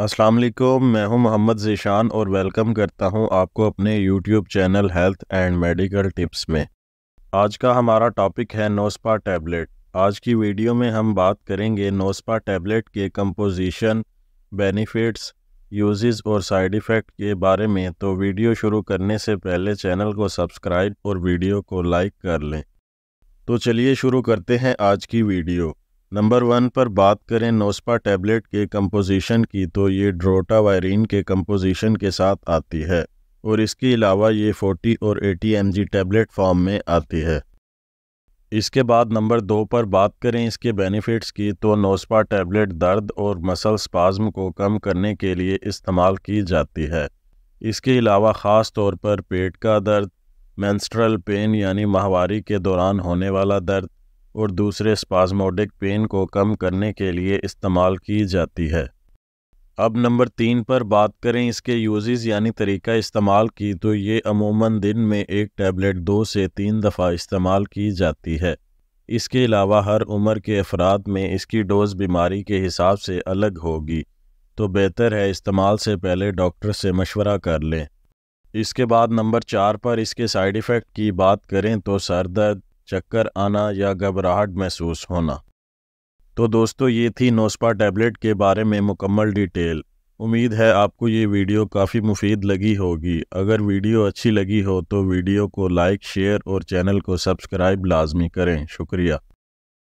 अस्सलाम वालेकुम मैं हूं मोहम्मद जीशान और वेलकम करता हूं आपको अपने YouTube channel health and medical tips में आज का हमारा टॉपिक है नोस्पा टैबलेट आज की वीडियो में हम बात करेंगे नोस्पा टैबलेट के कंपोजिशन बेनिफिट्स यूजेस और साइड इफ़ेक्ट के बारे में तो वीडियो शुरू करने से पहले चैनल को सब्सक्राइब और वीडियो को लाइक कर लें तो चलिए शुरू करते हैं आज की वीडियो नंबर वन पर बात करें नोस्पा टैबलेट के कंपोजिशन की तो ये ड्रोटा वायरिन के कंपोजिशन के साथ आती है और इसके अलावा ये 40 और 80 एम टैबलेट फॉर्म में आती है इसके बाद नंबर दो पर बात करें इसके बेनिफिट्स की तो नोस्पा टैबलेट दर्द और मसल स्पाज्म को कम करने के लिए इस्तेमाल की जाती है इसके अलावा ख़ास तौर पर पेट का दर्द मैंस्ट्रल पेन यानी माहवारी के दौरान होने वाला दर्द और दूसरे स्पाजमोडिक पेन को कम करने के लिए इस्तेमाल की जाती है अब नंबर तीन पर बात करें इसके यूज़ यानी तरीका इस्तेमाल की तो ये अमूमन दिन में एक टैबलेट दो से तीन दफ़ा इस्तेमाल की जाती है इसके अलावा हर उम्र के अफराद में इसकी डोज़ बीमारी के हिसाब से अलग होगी तो बेहतर है इस्तेमाल से पहले डॉक्टर से मशवरा कर लें इसके बाद नंबर चार पर इसके साइड इफ़ेक्ट की बात करें तो सर दर्द चक्कर आना या घबराहट महसूस होना तो दोस्तों ये थी नोस्पा टैबलेट के बारे में मुकम्मल डिटेल उम्मीद है आपको ये वीडियो काफ़ी मुफीद लगी होगी अगर वीडियो अच्छी लगी हो तो वीडियो को लाइक शेयर और चैनल को सब्सक्राइब लाजमी करें शुक्रिया